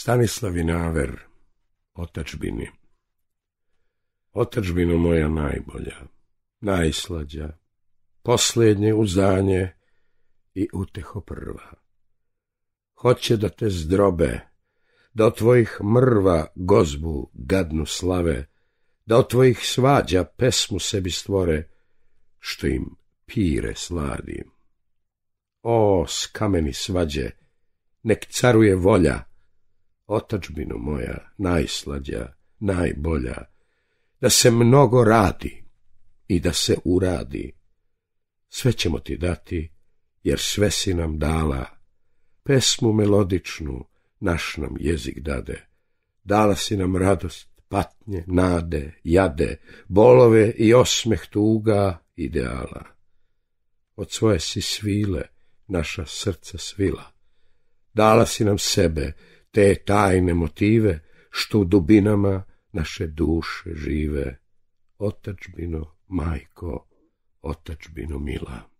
Stanislavi Naver, otačbini. Otačbino moja najbolja, najslađa, posljednje uzanje i uteho prva. Hoće da te zdrobe, da od tvojih mrva gozbu gadnu slave, da od tvojih svađa pesmu sebi stvore, što im pire sladi. O, skameni svađe, nek caruje volja, otačbino moja, najslađa, najbolja, da se mnogo radi i da se uradi. Sve ćemo ti dati, jer sve si nam dala. Pesmu melodičnu naš nam jezik dade. Dala si nam radost, patnje, nade, jade, bolove i osmeh tuga, ideala. Od svoje si svile naša srca svila. Dala si nam sebe, te tajne motive što u dubinama naše duše žive. Otačbino, majko, otačbino mila.